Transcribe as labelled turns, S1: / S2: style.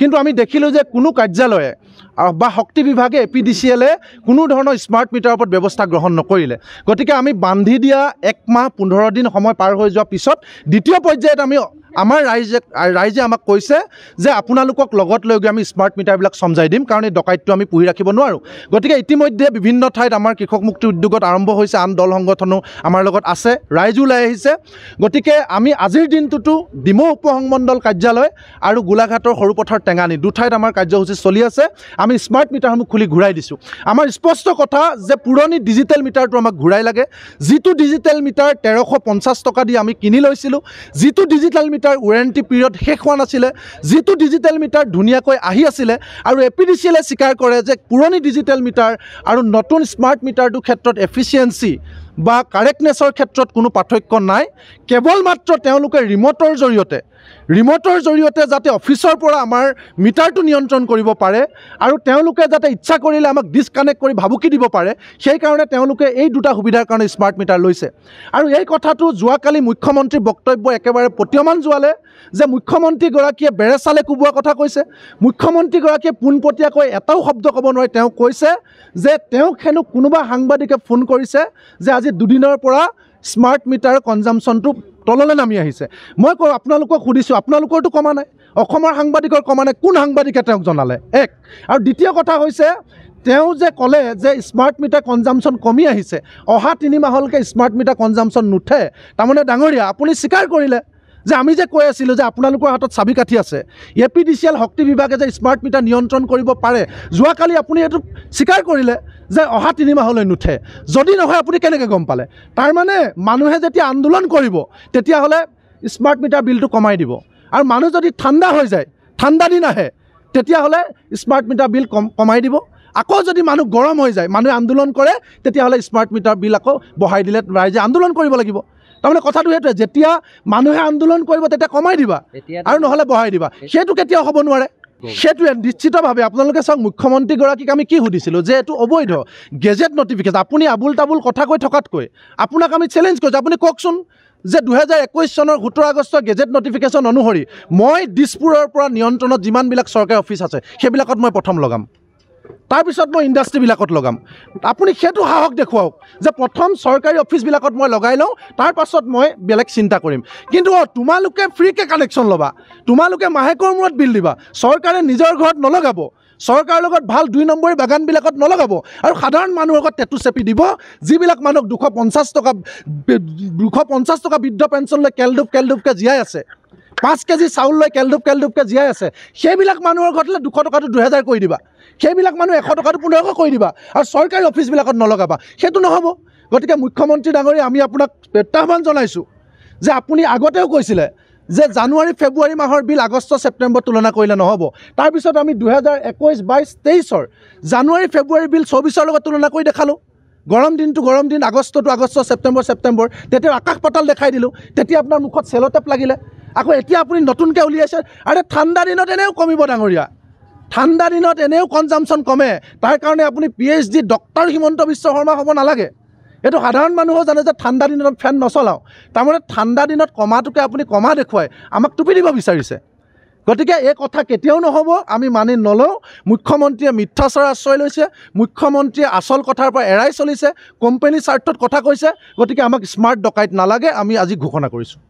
S1: কিন্তু আমি দেখিলোঁ যে কোনো কাৰ্যালয়ে বা শক্তি বিভাগে এ পি ডি চি এলে কোনো ধৰণৰ স্মাৰ্ট মিটাৰৰ ওপৰত ব্যৱস্থা গ্ৰহণ নকৰিলে গতিকে আমি বান্ধি দিয়া একমাহ পোন্ধৰ দিন সময় পাৰ হৈ যোৱাৰ পিছত দ্বিতীয় পৰ্যায়ত আমি আমাৰ ৰাইজে ৰাইজে আমাক কৈছে যে আপোনালোকক লগত লৈ গৈ আমি স্মাৰ্ট মিটাৰবিলাক চমজাই দিম কাৰণ এই ডকাইতটো আমি পুহি ৰাখিব নোৱাৰোঁ গতিকে ইতিমধ্যে বিভিন্ন ঠাইত আমাৰ কৃষক মুক্তি উদ্যোগত আৰম্ভ হৈছে আন দল সংগঠনো আমাৰ লগত আছে ৰাইজো ওলাই আহিছে গতিকে আমি আজিৰ দিনটোতো ডিমৌ উপসংমণ্ডল কাৰ্যালয় আৰু গোলাঘাটৰ সৰু পথাৰ টেঙানি দুঠাইত আমাৰ কাৰ্যসূচী চলি আছে আমি স্মাৰ্ট মিটাৰসমূহ খুলি ঘূৰাই দিছোঁ আমাৰ স্পষ্ট কথা যে পুৰণি ডিজিটেল মিটাৰটো আমাক ঘূৰাই লাগে যিটো ডিজিটেল মিটাৰ তেৰশ পঞ্চাছ টকা দি আমি কিনি লৈছিলোঁ যিটো digital meter meter warranty period শেষ হোৱা নাছিলে যিটো ডিজিটেল মিটাৰ ধুনীয়াকৈ আহি আছিলে আৰু এ পি ডি চিয়ে স্বীকাৰ কৰে যে পুৰণি ডিজিটেল মিটাৰ আৰু নতুন স্মাৰ্ট মিটাৰটোৰ ক্ষেত্ৰত এফিচিয়েঞ্চি বা কাৰেক্টনেছৰ ক্ষেত্ৰত কোনো পাৰ্থক্য নাই কেৱল মাত্ৰ তেওঁলোকে ৰিম'টৰ জৰিয়তে ৰিম'টৰ জৰিয়তে যাতে অফিচৰ পৰা আমাৰ মিটাৰটো নিয়ন্ত্ৰণ কৰিব পাৰে আৰু তেওঁলোকে যাতে ইচ্ছা কৰিলে আমাক ডিছকানেক্ট কৰি ভাবুকি দিব পাৰে সেইকাৰণে তেওঁলোকে এই দুটা সুবিধাৰ কাৰণে স্মাৰ্ট মিটাৰ লৈছে আৰু এই কথাটো যোৱাকালি মুখ্যমন্ত্ৰীৰ বক্তব্য একেবাৰে প্ৰতীয়মান যোৱালে যে মুখ্যমন্ত্ৰীগৰাকীয়ে বেৰেচালে কোবোৱা কথা কৈছে মুখ্যমন্ত্ৰীগৰাকীয়ে পোনপটীয়াকৈ এটাও শব্দ ক'ব নোৱাৰি তেওঁ কৈছে যে তেওঁক হেনো কোনোবা সাংবাদিকে ফোন কৰিছে যে আজি আজি দুদিনৰ পৰা স্মাৰ্ট মিটাৰ কনজামশ্যনটো তললৈ নামি আহিছে মই কওঁ আপোনালোকক সুধিছোঁ আপোনালোকৰতো কমা নাই অসমৰ সাংবাদিকৰ কমা নাই কোন সাংবাদিকে তেওঁক জনালে এক আৰু দ্বিতীয় কথা হৈছে তেওঁ যে ক'লে যে স্মাৰ্ট মিটাৰ কনজামশ্যন কমি আহিছে অহা তিনি মাহলৈকে স্মাৰ্ট মিটাৰ কনজামশ্যন নুঠে তাৰমানে ডাঙৰীয়া আপুনি স্বীকাৰ কৰিলে যে আমি যে কৈ আছিলোঁ যে আপোনালোকৰ হাতত চাবি কাঠি আছে A P D C L শক্তি বিভাগে যে স্মাৰ্ট মিটাৰ নিয়ন্ত্ৰণ কৰিব পাৰে যোৱাকালি আপুনি এইটো স্বীকাৰ কৰিলে যে অহা তিনিমাহলৈ নুঠে যদি নহয় আপুনি কেনেকৈ গম পালে তাৰমানে মানুহে যেতিয়া আন্দোলন কৰিব তেতিয়াহ'লে স্মাৰ্ট মিটাৰ বিলটো কমাই দিব আৰু মানুহ যদি ঠাণ্ডা হৈ যায় ঠাণ্ডা দিন আহে তেতিয়াহ'লে স্মাৰ্ট মিটাৰ বিল কম কমাই দিব আকৌ যদি মানুহ গৰম হৈ যায় মানুহে আন্দোলন কৰে তেতিয়াহ'লে স্মাৰ্ট মিটাৰ বিল আকৌ বঢ়াই দিলে ৰাইজে আন্দোলন কৰিব লাগিব তাৰমানে কথাটো সেইটোৱে যেতিয়া মানুহে আন্দোলন কৰিব তেতিয়া কমাই দিবা আৰু নহ'লে বঢ়াই দিবা সেইটো কেতিয়াও হ'ব নোৱাৰে সেইটোৱে নিশ্চিতভাৱে আপোনালোকে চাওক মুখ্যমন্ত্ৰীগৰাকীক আমি কি সুধিছিলোঁ যে এইটো অবৈধ গেজেট নটিফিকেশ্যন আপুনি আবুল তাবুল কথা কৈ থকাতকৈ আপোনাক আমি চেলেঞ্জ কৰিছোঁ আপুনি কওকচোন যে দুহেজাৰ একৈছ চনৰ সোতৰ আগষ্টৰ গেজেট নটিফিকেশ্যন অনুসৰি মই দিছপুৰৰ পৰা নিয়ন্ত্ৰণত যিমানবিলাক চৰকাৰী অফিচ আছে সেইবিলাকত মই প্ৰথম লগাম তাৰপিছত মই ইণ্ডাষ্ট্ৰীবিলাকত লগাম আপুনি সেইটো সাহস দেখুৱাওক যে প্ৰথম চৰকাৰী অফিচবিলাকত মই লগাই লওঁ তাৰ পাছত মই বেলেগ চিন্তা কৰিম কিন্তু অঁ তোমালোকে ফ্ৰীকৈ কানেকশ্যন ল'বা তোমালোকে মাহেকৰ মূৰত বিল দিবা চৰকাৰে নিজৰ ঘৰত নলগাব চৰকাৰৰ লগত ভাল দুই নম্বৰী বাগানবিলাকত নলগাব আৰু সাধাৰণ মানুহৰ লগত টেটু চেপি দিব যিবিলাক মানুহক দুশ পঞ্চাছ টকা দুশ পঞ্চাছ টকা বৃদ্ধ পেঞ্চন লৈ কেলডুপ কেলডুপকৈ জীয়াই আছে পাঁচ কেজি চাউল লৈ কেলডুপ কেলডুপকৈ জীয়াই আছে সেইবিলাক মানুহৰ ঘৰতলৈ দুশ টকাটো দুহেজাৰ কৰি দিবা সেইবিলাক মানুহ এশ টকাটো পোন্ধৰশ কৰি দিবা আৰু চৰকাৰী অফিচবিলাকত নলগাবা সেইটো নহ'ব গতিকে মুখ্যমন্ত্ৰী ডাঙৰীয়া আমি আপোনাক প্ৰত্যাহ্বান জনাইছোঁ যে আপুনি আগতেও কৈছিলে যে জানুৱাৰী ফেব্ৰুৱাৰী মাহৰ বিল আগষ্ট ছেপ্টেম্বৰ তুলনা কৰিলে নহ'ব তাৰপিছত আমি দুহেজাৰ একৈছ বাইছ তেইছৰ জানুৱাৰী ফেব্ৰুৱাৰী বিল চৌবিছৰ লগত তুলনা কৰি দেখালোঁ গৰম দিনটো গৰম দিন আগষ্টটো আগষ্ট ছেপ্টেম্বৰ ছেপ্টেম্বৰ তেতিয়া আকাশ পাতাল দেখাই দিলোঁ তেতিয়া আপোনাৰ মুখত চেলটেপ লাগিলে আকৌ এতিয়া আপুনি নতুনকৈ উলিয়াইছে আৰে ঠাণ্ডা দিনত এনেও কমিব ডাঙৰীয়া ঠাণ্ডা দিনত এনেও কনজামশ্যন কমে তাৰ কাৰণে আপুনি P H D doctor Himanta Biswa Sarma হ'ব নালাগে এইটো সাধাৰণ মানুহেও জানে যে ঠাণ্ডা দিনত ফেন নচলাওঁ তাৰমানে ঠাণ্ডা দিনত কমাটোকে আপুনি কমা দেখুৱাই আমাক টুপি দিব বিচাৰিছে গতিকে এই কথা কেতিয়াও নহ'ব আমি মানি নলওঁ মুখ্যমন্ত্ৰীয়ে মিথ্যাচাৰ আশ্ৰয় লৈছে মুখ্যমন্ত্ৰীয়ে আচল কথাৰ পৰা এৰাই চলিছে কোম্পেনীৰ স্বাৰ্থত কথা কৈছে গতিকে আমাক স্মাৰ্ট ডকাইত নালাগে আমি আজি ঘোষণা কৰিছোঁ